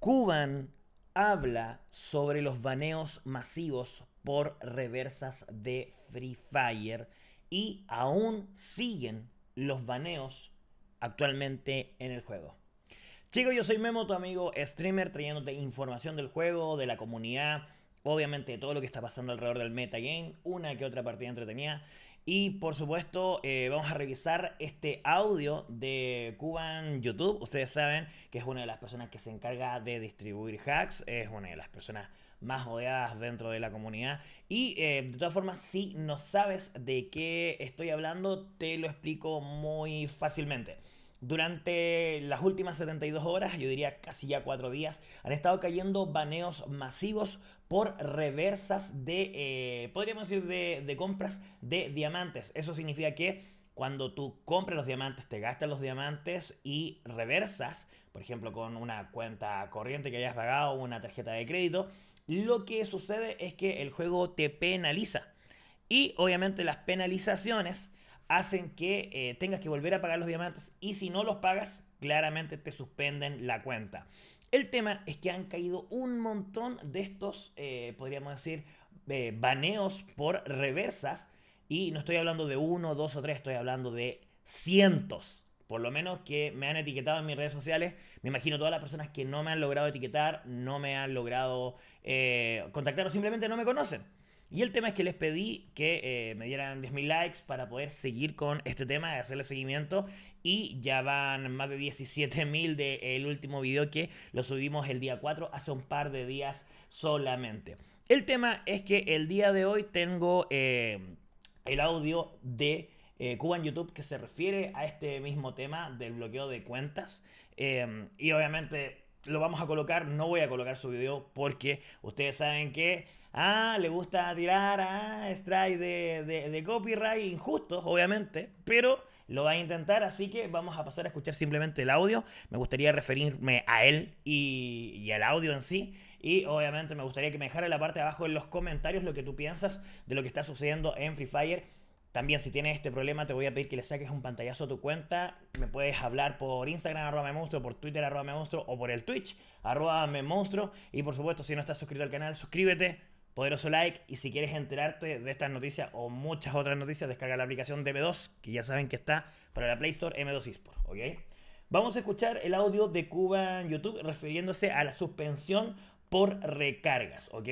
Cuban habla sobre los baneos masivos por reversas de Free Fire y aún siguen los baneos actualmente en el juego. Chicos, yo soy Memo, tu amigo streamer, trayéndote información del juego, de la comunidad, obviamente de todo lo que está pasando alrededor del metagame, una que otra partida entretenida. Y por supuesto, eh, vamos a revisar este audio de Cuban YouTube. Ustedes saben que es una de las personas que se encarga de distribuir hacks, es una de las personas más odiadas dentro de la comunidad. Y eh, de todas formas, si no sabes de qué estoy hablando, te lo explico muy fácilmente. Durante las últimas 72 horas, yo diría casi ya cuatro días, han estado cayendo baneos masivos por reversas de, eh, podríamos decir, de, compras de diamantes. Eso significa que cuando tú compras los diamantes, te gastas los diamantes y reversas, por ejemplo, con una cuenta corriente que hayas pagado, una tarjeta de crédito, lo que sucede es que el juego te penaliza. Y obviamente las penalizaciones hacen que eh, tengas que volver a pagar los diamantes y si no los pagas, claramente te suspenden la cuenta. El tema es que han caído un montón de estos, eh, podríamos decir, eh, baneos por reversas. Y no estoy hablando de uno, dos o tres, estoy hablando de cientos. Por lo menos que me han etiquetado en mis redes sociales. Me imagino todas las personas que no me han logrado etiquetar, no me han logrado eh, contactar o simplemente no me conocen. Y el tema es que les pedí que eh, me dieran 10.000 likes para poder seguir con este tema, de hacerle seguimiento. Y ya van más de 17.000 del último video que lo subimos el día 4, hace un par de días solamente. El tema es que el día de hoy tengo eh, el audio de... Eh, Cuban YouTube que se refiere a este mismo tema del bloqueo de cuentas. Em, y obviamente lo vamos a colocar, no voy a colocar su video porque ustedes saben que Ah, le gusta tirar a ah, de, de, copyright injustos, obviamente, pero lo va a intentar, así que vamos a pasar a escuchar simplemente el audio. Me gustaría referirme a él y, y al audio en sí. Y obviamente me gustaría que me dejara en la parte de abajo en los comentarios lo que tú piensas de lo que está sucediendo en Free Fire. También si tienes este problema te voy a pedir que le saques un pantallazo a tu cuenta. Me puedes hablar por Instagram arroba me monstruo, por Twitter arroba me monstruo o por el Twitch arroba me monstruo. Y por supuesto si no estás suscrito al canal suscríbete. Poderoso like y si quieres enterarte de estas noticias o muchas otras noticias, descarga la aplicación de 2 que ya saben que está para la Play Store M2 eSport, ¿ok? Vamos a escuchar el audio de Cuba en YouTube refiriéndose a la suspensión por recargas, ¿ok?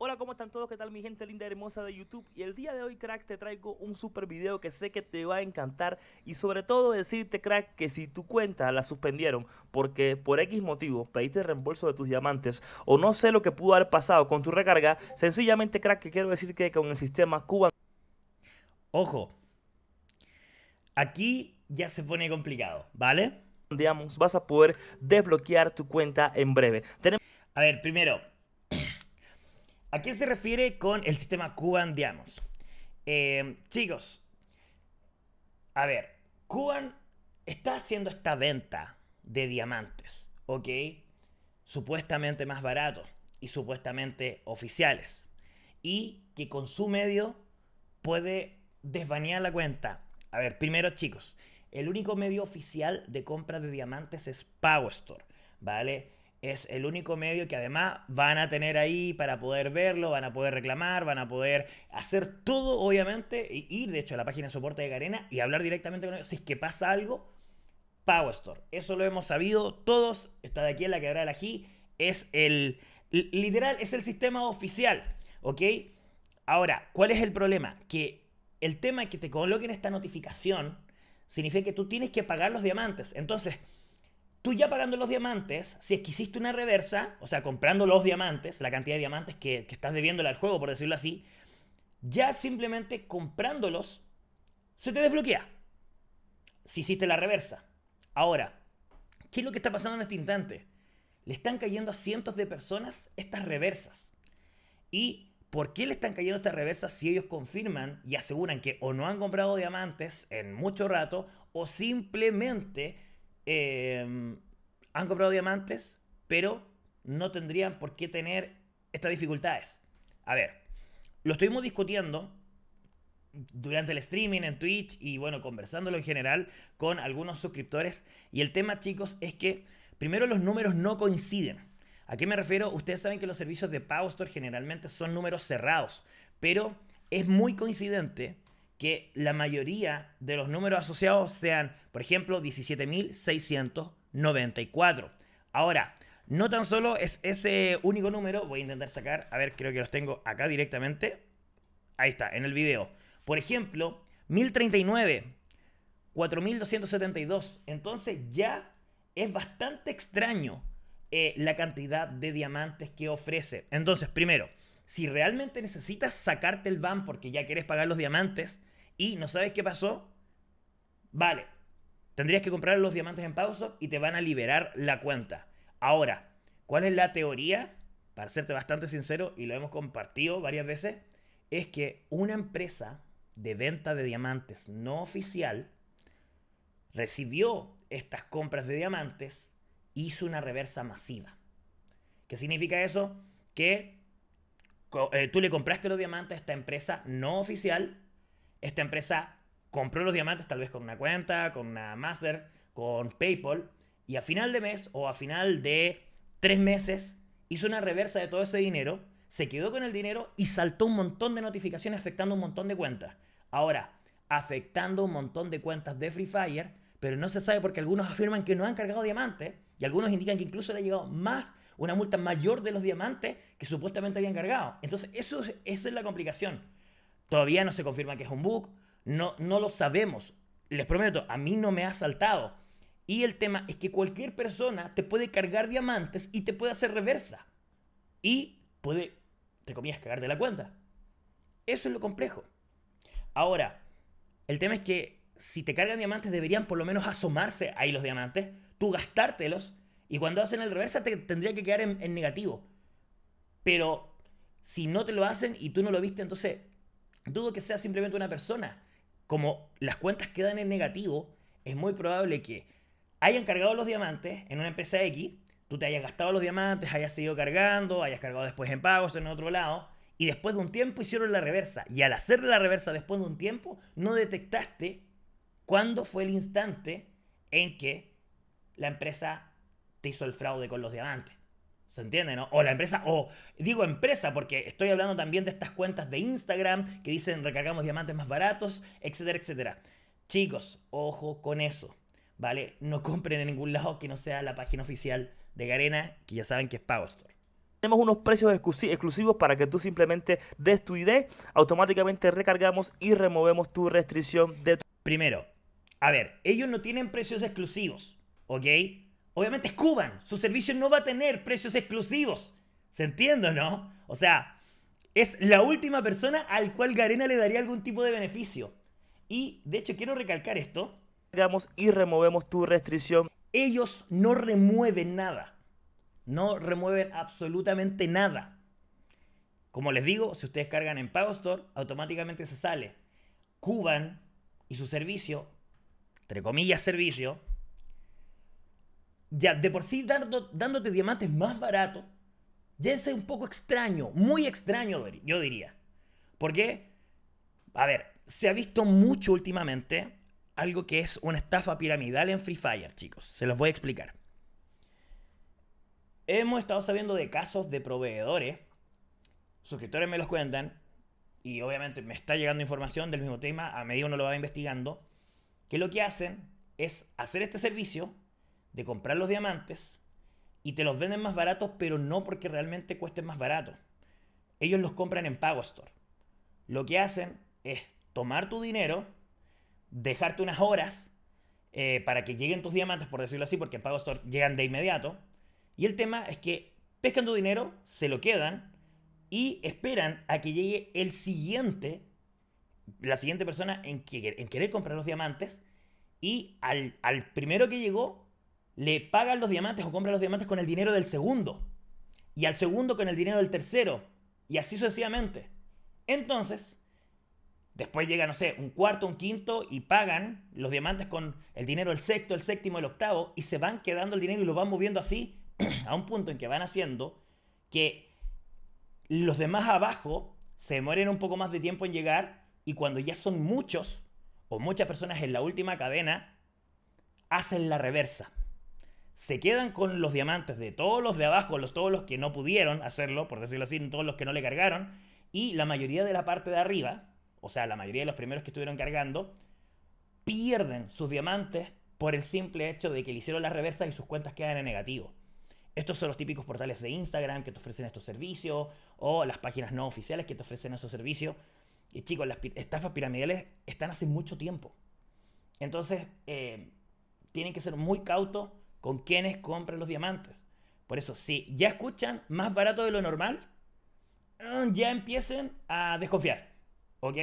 Hola, ¿cómo están todos? ¿Qué tal mi gente linda y hermosa de YouTube? Y el día de hoy, crack, te traigo un super video que sé que te va a encantar y sobre todo decirte, crack, que si tu cuenta la suspendieron porque por X motivo pediste reembolso de tus diamantes o no sé lo que pudo haber pasado con tu recarga, sencillamente, crack, que quiero decir que con el sistema Cuban... Ojo, aquí ya se pone complicado, ¿vale? Digamos, vas a poder desbloquear tu cuenta en breve. A ver, primero, ¿A qué se refiere con el sistema Cuban Digamos? Em, chicos, a ver, Cuban está haciendo esta venta de diamantes, ¿ok? Supuestamente más barato y supuestamente oficiales. Y que con su medio puede desvanear la cuenta. A ver, primero chicos, el único medio oficial de compra de diamantes es PowerStore, ¿vale? es el único medio que además van a tener ahí para poder verlo, van a poder reclamar, van a poder hacer todo, obviamente, e ir de hecho a la página de soporte de Garena y hablar directamente con ellos. Si es que pasa algo, Power Store. Eso lo hemos sabido todos. Está de aquí en la quebrada de la G. Es el. Literal, es el sistema oficial. ¿Ok? Ahora, ¿cuál es el problema? Que el tema que te coloquen esta notificación significa que tú tienes que pagar los diamantes. Entonces tú ya pagando los diamantes, si es que hiciste una reversa, o sea, comprando los diamantes, la cantidad de diamantes que, estás debiéndole al juego, por decirlo así, ya simplemente comprándolos, se te desbloquea. Si hiciste la reversa. Ahora, ¿qué es lo que está pasando en este instante? Le están cayendo a cientos de personas estas reversas. ¿Y por qué le están cayendo estas reversas si ellos confirman y aseguran que o no han comprado diamantes en mucho rato o simplemente Em, han comprado diamantes, pero no tendrían por qué tener estas dificultades. A ver, lo estuvimos discutiendo durante el streaming en Twitch y bueno, conversándolo en general con algunos suscriptores. Y el tema, chicos, es que primero los números no coinciden. ¿A qué me refiero? Ustedes saben que los servicios de Power generalmente son números cerrados, pero es muy coincidente que la mayoría de los números asociados sean, por ejemplo, 17.694. Ahora, no tan solo es ese único número, voy a intentar sacar, a ver, creo que los tengo acá directamente. Ahí está, en el video. Por ejemplo, 1039, 4272. Entonces ya es bastante extraño eh, la cantidad de diamantes que ofrece. Entonces, primero, si realmente necesitas sacarte el ban porque ya quieres pagar los diamantes, y no sabes qué pasó, vale, tendrías que comprar los diamantes en pausa y te van a liberar la cuenta. Ahora, ¿cuál es la teoría? Para serte bastante sincero, y lo hemos compartido varias veces, es que una empresa de venta de diamantes no oficial recibió estas compras de diamantes, hizo una reversa masiva. ¿Qué significa eso? Que eh, tú le compraste los diamantes a esta empresa no oficial, esta empresa compró los diamantes tal vez con una cuenta, con una master, con PayPal, y a final de mes o a final de tres meses hizo una reversa de todo ese dinero, se quedó con el dinero y saltó un montón de notificaciones afectando un montón de cuentas. Ahora, afectando un montón de cuentas de Free Fire, pero no se sabe porque algunos afirman que no han cargado diamantes y algunos indican que incluso le ha llegado más una multa mayor de los diamantes que supuestamente habían cargado. Entonces, eso, esa es la complicación. Todavía no se confirma que es un bug. No, no lo sabemos. Les prometo, a mí no me ha saltado. Y el tema es que cualquier persona te puede cargar diamantes y te puede hacer reversa. Y puede, te comillas, cagar de la cuenta. Eso es lo complejo. Ahora, el tema es que si te cargan diamantes deberían por lo menos asomarse ahí los diamantes, tú gastártelos y cuando hacen el reversa te tendría que quedar en, en negativo. Pero si no te lo hacen y tú no lo viste, entonces dudo que sea simplemente una persona. Como las cuentas quedan en negativo, es muy probable que hayan cargado los diamantes en una empresa X, tú te hayas gastado los diamantes, hayas seguido cargando, hayas cargado después en pagos en otro lado, y después de un tiempo hicieron la reversa. Y al hacer la reversa después de un tiempo, no detectaste cuándo fue el instante en que la empresa te hizo el fraude con los diamantes. ¿Se entiende, no? O la empresa, o digo empresa porque estoy hablando también de estas cuentas de Instagram que dicen recargamos diamantes más baratos, etcétera, etcétera. Chicos, ojo con eso, ¿vale? No compren en ningún lado que no sea la página oficial de Garena, que ya saben que es Store. Tenemos unos precios exclusivos para que tú simplemente des tu ID, automáticamente recargamos y removemos tu restricción de tu... Primero, a ver, ellos no tienen precios exclusivos, ¿ok? obviamente es Cuban. Su servicio no va a tener precios exclusivos. ¿Se entiende, no? O sea, es la última persona al cual Garena le daría algún tipo de beneficio. Y, de hecho, quiero recalcar esto. Digamos, y removemos tu restricción. Ellos no remueven nada. No remueven absolutamente nada. Como les digo, si ustedes cargan en Pago Store, automáticamente se sale. Cuban y su servicio, entre comillas servicio, ya de por sí dándote diamantes más barato, ya es un poco extraño, muy extraño, yo diría. Porque, a ver, se ha visto mucho últimamente algo que es una estafa piramidal en Free Fire, chicos. Se los voy a explicar. Hemos estado sabiendo de casos de proveedores, suscriptores me los cuentan, y obviamente me está llegando información del mismo tema, a medida uno lo va investigando, que lo que hacen es hacer este servicio, de comprar los diamantes y te los venden más baratos, pero no porque realmente cuesten más barato. Ellos los compran en Pago Store. Lo que hacen es tomar tu dinero, dejarte unas horas eh, para que lleguen tus diamantes, por decirlo así, porque en Pago Store llegan de inmediato. Y el tema es que pescan tu dinero, se lo quedan y esperan a que llegue el siguiente, la siguiente persona en, en querer comprar los diamantes. Y al, al primero que llegó, le pagan los diamantes o compran los diamantes con el dinero del segundo. Y al segundo con el dinero del tercero. Y así sucesivamente. Entonces, después llega, no sé, un cuarto, un quinto y pagan los diamantes con el dinero del sexto, el séptimo, el octavo. Y se van quedando el dinero y lo van moviendo así a un punto en que van haciendo que los demás abajo se mueren un poco más de tiempo en llegar. Y cuando ya son muchos o muchas personas en la última cadena, hacen la reversa se quedan con los diamantes de todos los de abajo, los, todos los que no pudieron hacerlo, por decirlo así, todos los que no le cargaron, y la mayoría de la parte de arriba, o sea, la mayoría de los primeros que estuvieron cargando, pierden sus diamantes por el simple hecho de que le hicieron la reversa y sus cuentas quedan en negativo. Estos son los típicos portales de Instagram que te ofrecen estos servicios o las páginas no oficiales que te ofrecen esos servicios. Y chicos, las estafas piramidales están hace mucho tiempo. Entonces, eh, tienen que ser muy cautos con quienes compran los diamantes. Por eso, si ya escuchan más barato de lo normal, ah, ya empiecen a desconfiar. ¿Ok?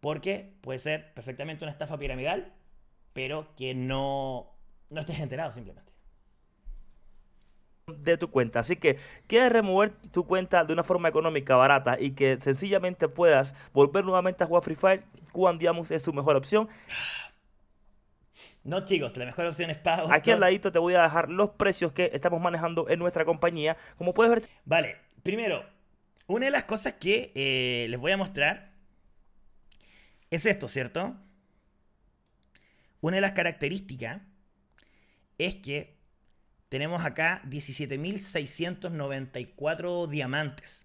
Porque puede ser perfectamente una estafa piramidal, pero que no, no estés enterado simplemente de tu cuenta. Así que quieres remover tu cuenta de una forma económica, barata y que sencillamente puedas volver nuevamente a jugar Free Fire, digamos, es su mejor opción. No, chicos, la mejor opción es pagos. Aquí al ladito te voy a dejar los precios que estamos manejando en nuestra compañía. Como puedes ver. Vale, primero, una de las cosas que eh, les voy a mostrar es esto, ¿cierto? Una de las características es que tenemos acá 17.694 diamantes.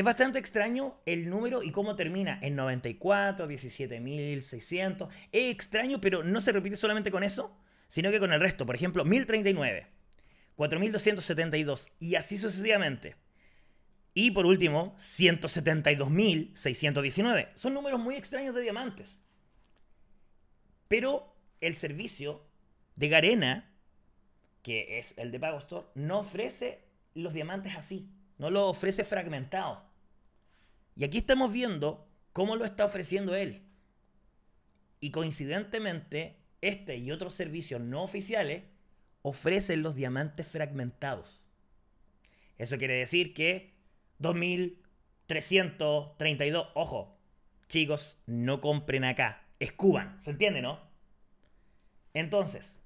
Es bastante extraño el número y cómo termina en 94, 17.600. Es extraño, pero no se repite solamente con eso, sino que con el resto. Por ejemplo, 1039, 4.272 y así sucesivamente. Y por último, 172.619. Son números muy extraños de diamantes. Pero el servicio de Garena, que es el de store no ofrece los diamantes así. No lo ofrece fragmentado. Y aquí estamos viendo cómo lo está ofreciendo él. Y coincidentemente, este y otros servicios no oficiales ofrecen los diamantes fragmentados. Eso quiere decir que 2332, ojo, chicos, no compren acá, escuban, ¿se entiende, no? Entonces,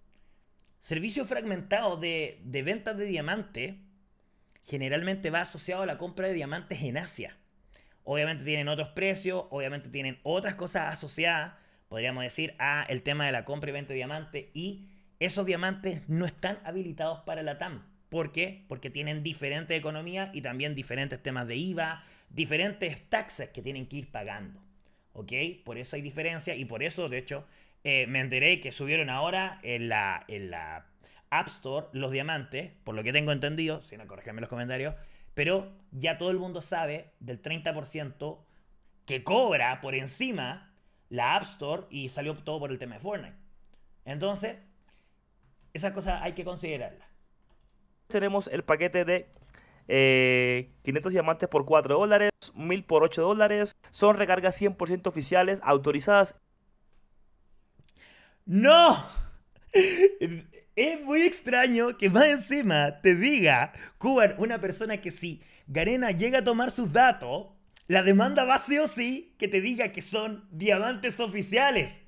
servicio fragmentado de, de ventas de diamante generalmente va asociado a la compra de diamantes en Asia Obviamente tienen otros precios, obviamente tienen otras cosas asociadas, podríamos decir, a el tema de la compra y venta de diamantes y esos diamantes no están habilitados para la TAM. ¿Por qué? Porque tienen diferentes economías y también diferentes temas de IVA, diferentes taxes que tienen que ir pagando. ¿Ok? Por eso hay diferencia y por eso, de hecho, eh, me enteré que subieron ahora en la, en la App Store los diamantes, por lo que tengo entendido, si no, corregenme en los comentarios, pero ya todo el mundo sabe del 30% que cobra por encima la App Store y salió todo por el tema de Fortnite. Entonces, esas cosas hay que considerarlas. Tenemos el paquete de 500 eh, diamantes por 4 dólares, 1000 por 8 dólares. Son recargas 100% oficiales, autorizadas. ¡No! Es muy extraño que más encima te diga, Cuban, una persona que si Garena llega a tomar sus datos, la demanda va sí o sí que te diga que son diamantes oficiales.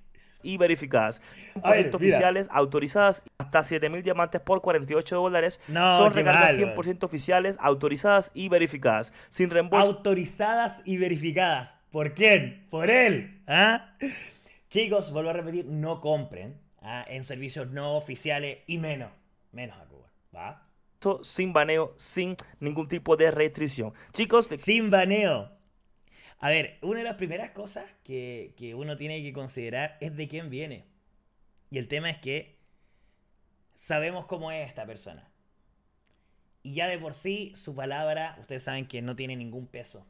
Y verificadas. 100% oficiales autorizadas hasta 7.000 diamantes por 48 dólares. No, son regalos 100% oficiales autorizadas y verificadas. Sin reembolso. Autorizadas y verificadas. ¿Por quién? Por él. ¿Ah? Chicos, vuelvo a repetir, no compren ¿ah? en servicios no oficiales y menos, menos a Cuba. ¿va? Sin baneo, sin ningún tipo de restricción. Chicos, sin baneo. A ver, una de las primeras cosas que, que uno tiene que considerar es de quién viene. Y el tema es que sabemos cómo es esta persona. Y ya de por sí, su palabra, ustedes saben que no tiene ningún peso.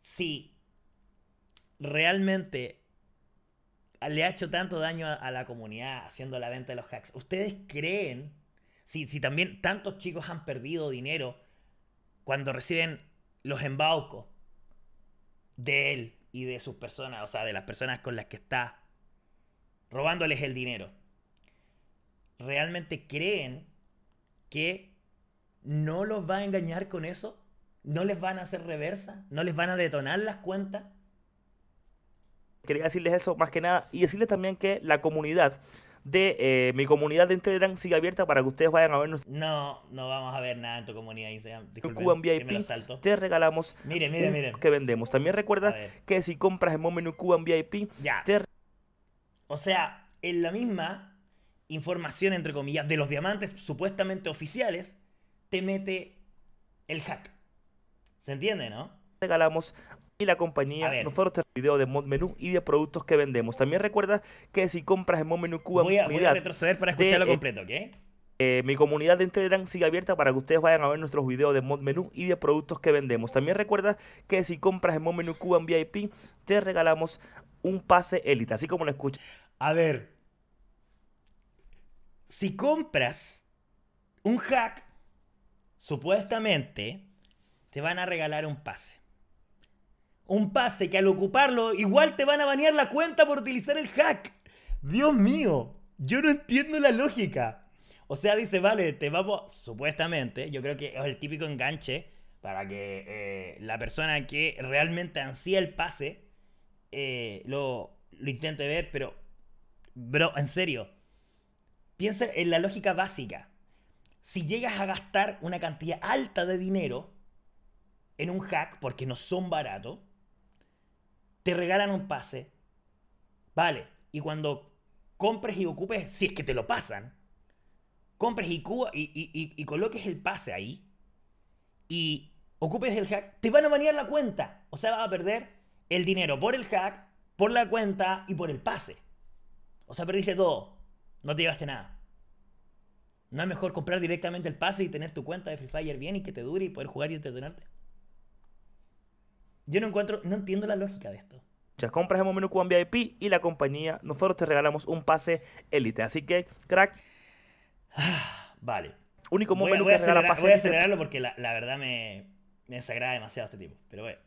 Si realmente le ha hecho tanto daño a, la comunidad haciendo la venta de los hacks. ¿Ustedes creen, si, si también tantos chicos han perdido dinero cuando reciben los embaucos de él y de sus personas, o sea, de las personas con las que está robándoles el dinero? ¿Realmente creen que no los va a engañar con eso? ¿No les van a hacer reversa? ¿No les van a detonar las cuentas? Quería decirles eso más que nada y decirles también que la comunidad de eh, mi comunidad de Instagram sigue abierta para que ustedes vayan a vernos. No, no vamos a ver nada en tu comunidad Instagram. te regalamos mire, que vendemos. También recuerda que si compras el menú Cuban VIP, ya. O sea, en la misma información, entre comillas, de los diamantes supuestamente oficiales, te mete el hack. ¿Se entiende, no? regalamos y la compañía nos tenemos el video de Mod Menú y de productos que vendemos. También recuerda que si compras en Mod Menú Cuba, voy a, retroceder para escucharlo completo, ¿ok? Eh, mi comunidad de Instagram sigue abierta para que ustedes vayan a ver nuestros videos de Mod Menú y de productos que vendemos. También recuerda que si compras en Mod Menú Cuba en VIP, te regalamos un pase élite, así como lo escuchas. A ver, si compras un hack, supuestamente te van a regalar un pase un pase que al ocuparlo igual te van a banear la cuenta por utilizar el hack. Dios mío, yo no entiendo la lógica. O sea, dice, vale, te vamos, supuestamente, yo creo que es el típico enganche para que eh, la persona que realmente ansía el pase eh, lo, lo intente ver, pero, bro, en serio, piensa en la lógica básica. Si llegas a gastar una cantidad alta de dinero en un hack, porque no son baratos, te regalan un pase, vale, y cuando compres y ocupes, si es que te lo pasan, compres y, y, coloques el pase ahí y ocupes el hack, te van a banear la cuenta. O sea, vas a perder el dinero por el hack, por la cuenta y por el pase. O sea, perdiste todo. No te llevaste nada. ¿No es mejor comprar directamente el pase y tener tu cuenta de Free Fire bien y que te dure y poder jugar y entretenerte? Yo no encuentro, no entiendo la lógica de esto. Muchas compras en Momenu Cuban VIP y la compañía, nosotros te regalamos un pase élite. Así que, crack. vale. Único momento que la pase Voy a acelerarlo porque la, verdad me, me desagrada demasiado este tipo. Pero bueno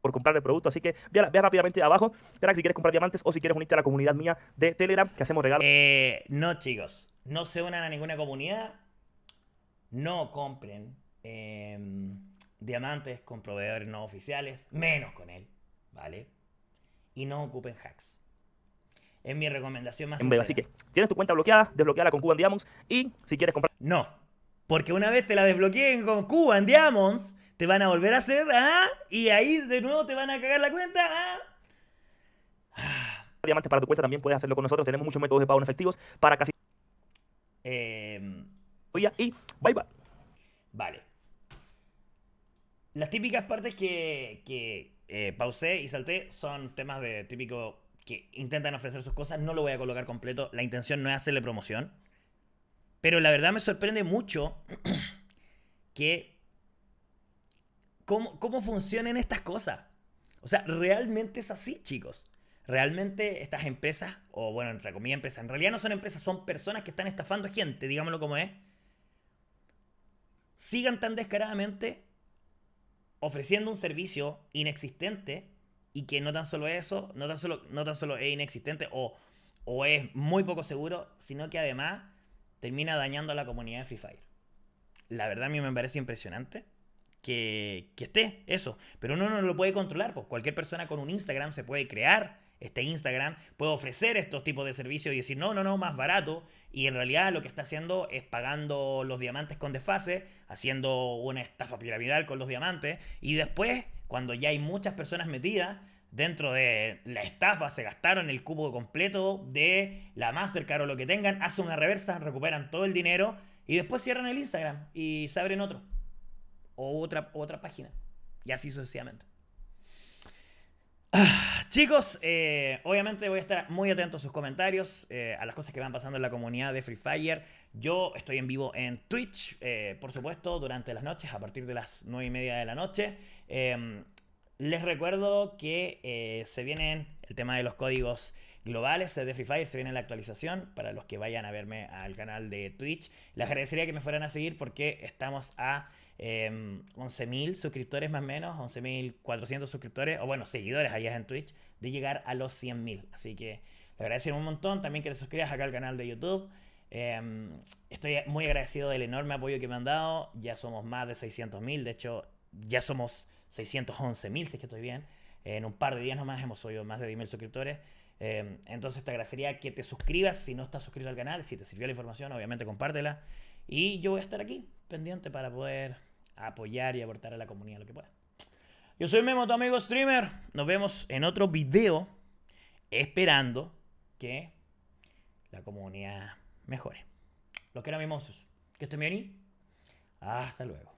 por comprar el producto. Así que vea, rápidamente abajo, crack, si quieres comprar diamantes o si quieres unirte a la comunidad mía de Telegram, que hacemos regalos. Eh, no, chicos, no se unan a ninguna comunidad, no compren. Eh, diamantes con proveedores no oficiales, menos con él, ¿vale? Y no ocupen hacks. Es mi recomendación más en Así que, tienes tu cuenta bloqueada, desbloqueala con Cuban Diamonds y si quieres comprar... No, porque una vez te la desbloqueen con Cuban Diamonds, te van a volver a hacer, ¿ah? Y ahí de nuevo te van a cagar la cuenta, ¿ah? ah. Diamantes para tu cuenta también puedes hacerlo con nosotros. Tenemos muchos métodos de pago en efectivos para casi... Eh... Y bye bye. Vale. Las típicas partes que, eh, pausé y salté son temas de típico que intentan ofrecer sus cosas. No lo voy a colocar completo. La intención no es hacerle promoción. Pero la verdad me sorprende mucho que... ¿Cómo, cómo funcionan estas cosas? O sea, realmente es así, chicos. Realmente estas empresas, o bueno, entre comillas empresas, en realidad no son empresas, son personas que están estafando gente, digámoslo como es. Sigan tan descaradamente ofreciendo un servicio inexistente y que no tan solo eso, no tan solo, no tan solo es inexistente o, o es muy poco seguro, sino que además termina dañando a la comunidad de Free Fire. La verdad a mí me parece impresionante que, esté eso, pero uno no lo puede controlar, pues cualquier persona con un Instagram se puede crear este Instagram puede ofrecer estos tipos de servicios y decir, no, no, no, más barato. Y en realidad lo que está haciendo es pagando los diamantes con desfase, haciendo una estafa piramidal con los diamantes. Y después, cuando ya hay muchas personas metidas dentro de la estafa, se gastaron el cubo completo de la Mastercard o lo que tengan, hacen una reversa, recuperan todo el dinero y después cierran el Instagram y se abren otro. O otra, otra página. Y así sucesivamente. Ah. Chicos, eh, obviamente voy a estar muy atento a sus comentarios, eh, a las cosas que van pasando en la comunidad de Free Fire. Yo estoy en vivo en Twitch, eh, por supuesto, durante las noches, a partir de las 9 y media de la noche. Em, les recuerdo que se vienen el tema de los códigos globales de Free Fire, se viene la actualización para los que vayan a verme al canal de Twitch. Les agradecería que me fueran a seguir porque estamos a 11.000 em, suscriptores más o menos, 11.400 suscriptores, o bueno, seguidores allá en Twitch, de llegar a los 100.000. Así que le agradecemos un montón. También que te suscribas acá al canal de YouTube. Em, estoy muy agradecido del enorme apoyo que me han dado. Ya somos más de 600.000. De hecho, ya somos 611.000, si es que estoy bien. En un par de días nomás hemos subido más de 10.000 suscriptores. Em, entonces te agradecería que te suscribas si no estás suscrito al canal. Si te sirvió la información, obviamente compártela. Y yo voy a estar aquí pendiente para poder apoyar y abortar a la comunidad lo que pueda. Yo soy Memo, tu amigo streamer. Nos vemos en otro video esperando que la comunidad mejore. Los quiero, mis monstruos. Que estén bien y hasta luego.